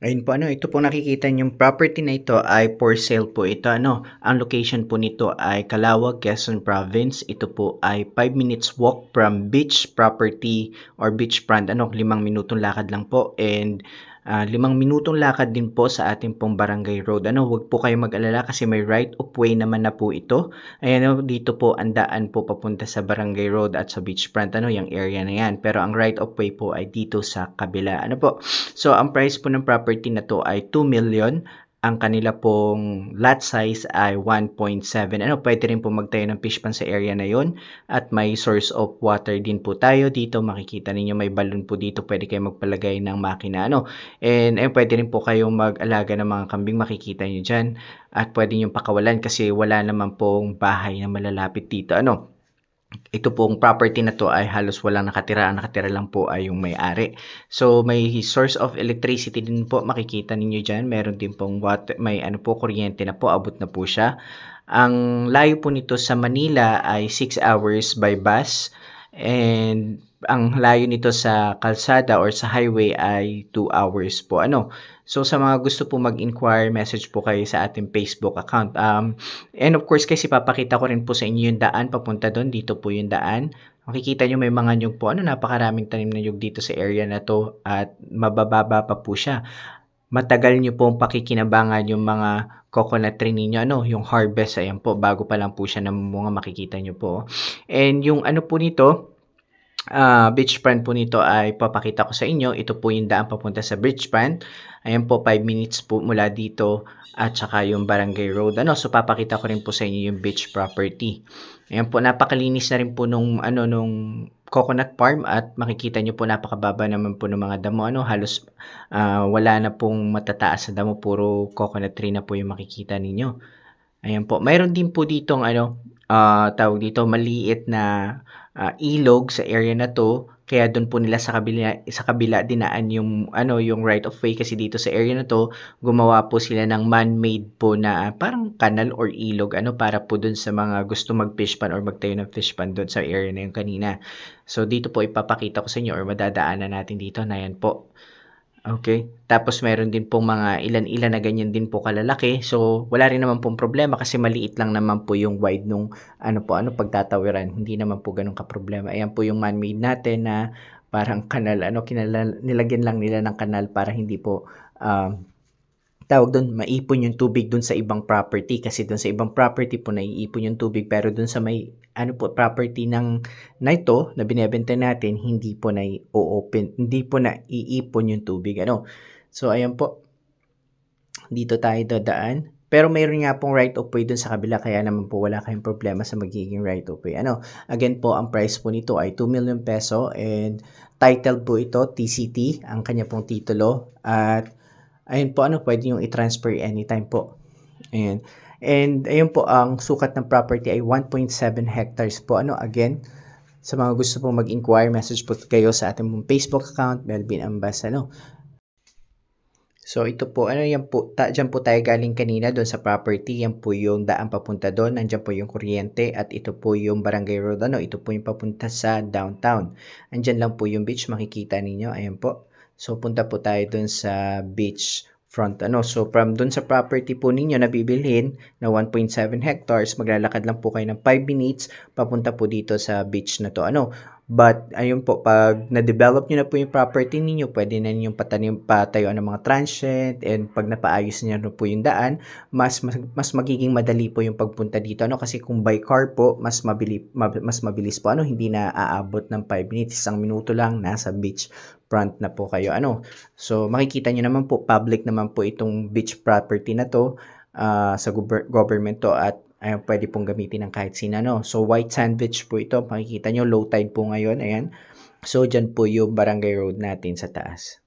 Ayun po ano, ito po nakikita niyong property na ito ay for sale po ito ano. Ang location po nito ay Calawag, Quezon Province. Ito po ay 5 minutes walk from beach property or beach beachfront ano, limang minutong lakad lang po and Uh, limang minutong lakad din po sa ating pong barangay road. Ano, huwag po kayo mag-alala kasi may right of way naman na po ito. Ayan, dito po ang daan po papunta sa barangay road at sa beachfront, ano, yung area na yan. Pero ang right of way po ay dito sa kabila. Ano po? So, ang price po ng property na to ay 2 million ang kanila pong lot size ay 1.7. Ano, pwede rin po magtayo ng fish pond sa area na yon at may source of water din po tayo dito. Makikita ninyo may balon po dito. Pwede kayo magpalagay ng makina. Ano. And, and pwede rin po kayong mag-alaga ng mga kambing. Makikita nyo dyan. At pwede nyo pakawalan kasi wala naman pong bahay na malalapit dito. Ano, ito pong property na to ay halos walang nakatira. Ang nakatira lang po ay yung may-ari. So, may source of electricity din po. Makikita ninyo dyan. Meron din pong water, may ano po, kuryente na po. Abot na po siya. Ang layo po nito sa Manila ay 6 hours by bus. And ang layo nito sa kalsada or sa highway ay 2 hours po. Ano? So sa mga gusto po mag-inquire, message po kayo sa ating Facebook account. Um, and of course, kasi papakita ko rin po sa inyo yung daan papunta doon. Dito po yung daan. Makikita nyo may mga nyug po. Ano, napakaraming tanim na nyug dito sa area na to at mabababa pa po siya matagal nyo pong pakikinabangan yung mga coconut tree ninyo, ano, yung harvest, ayan po, bago pa lang po siya ng mga makikita nyo po. And yung ano po nito, uh, beach pan po nito ay papakita ko sa inyo. Ito po yung daan papunta sa beach pan. Ayan po, 5 minutes po mula dito at saka yung barangay road. Ano, so papakita ko rin po sa inyo yung beach property. Ayan po, napakalinis na rin po nung, ano, nung coconut farm at makikita nyo po napakababa naman po ng mga damo. Ano, halos uh, wala na pong matataas na damo, puro coconut tree na po yung makikita ninyo. Ayan po. Mayroon din po dito ang ano, uh, tawag dito, maliit na uh, ilog sa area na to kaya doon po nila sa kabila sa kabila dinaan yung ano yung right of way kasi dito sa area na to gumawa po sila ng man-made po na uh, parang kanal or ilog ano para po doon sa mga gusto mag-fish pan or magtayo ng fish pan doon sa area na yung kanina. So dito po ipapakita ko sa inyo or madadaanan natin dito na yan po. Okay. Tapos meron din pong mga ilan-ilan na ganyan din po kalalaki. So wala rin naman pong problema kasi maliit lang naman po yung wide nung ano po ano pagtatawiran. Hindi naman po ganun ka problema. Ayan po yung man-made natin na parang kanal ano kinala, nilagyan lang nila ng kanal para hindi po um, uh, tawag doon, maipon yung tubig doon sa ibang property kasi doon sa ibang property po naiipon yung tubig pero doon sa may ano po property ng na ito na binebenta natin hindi po na open hindi po na iipon yung tubig ano so ayan po dito tayo dadaan pero mayroon nga pong right of way doon sa kabila kaya naman po wala kayong problema sa magiging right of way. Ano, again po, ang price po nito ay 2 million peso and title po ito, TCT, ang kanya pong titulo. At ayun po, ano, pwede yung i-transfer anytime po. ayun And ayun po, ang sukat ng property ay 1.7 hectares po. Ano, again, sa mga gusto pong mag-inquire, message po kayo sa ating mong Facebook account, Melvin Ambas, ano. So, ito po, ano yan po, ta, dyan po tayo galing kanina doon sa property, yan po yung daan papunta doon, nandyan po yung kuryente, at ito po yung barangay road, ano, ito po yung papunta sa downtown. Andyan lang po yung beach, makikita ninyo, ayan po. So, punta po tayo dun sa beach front. Ano? So, from dun sa property po ninyo na bibilhin na 1.7 hectares, maglalakad lang po kayo ng 5 minutes papunta po dito sa beach na to. Ano? But ayun po, pag na-develop nyo na po yung property ninyo, pwede na ninyong patanim, patayuan ng mga transient and pag napaayos niyo na po yung daan, mas, mas, mas magiging madali po yung pagpunta dito. Ano? Kasi kung by car po, mas, mabili, mab, mas mabilis po. Ano? Hindi na aabot ng 5 minutes, isang minuto lang, nasa beach front na po kayo. Ano? So makikita nyo naman po, public naman po itong beach property na to uh, sa gober- government to at ay pwede pong gamitin ng kahit sino. No? So, white sandwich po ito. Makikita nyo, low tide po ngayon. Ayan. So, dyan po yung barangay road natin sa taas.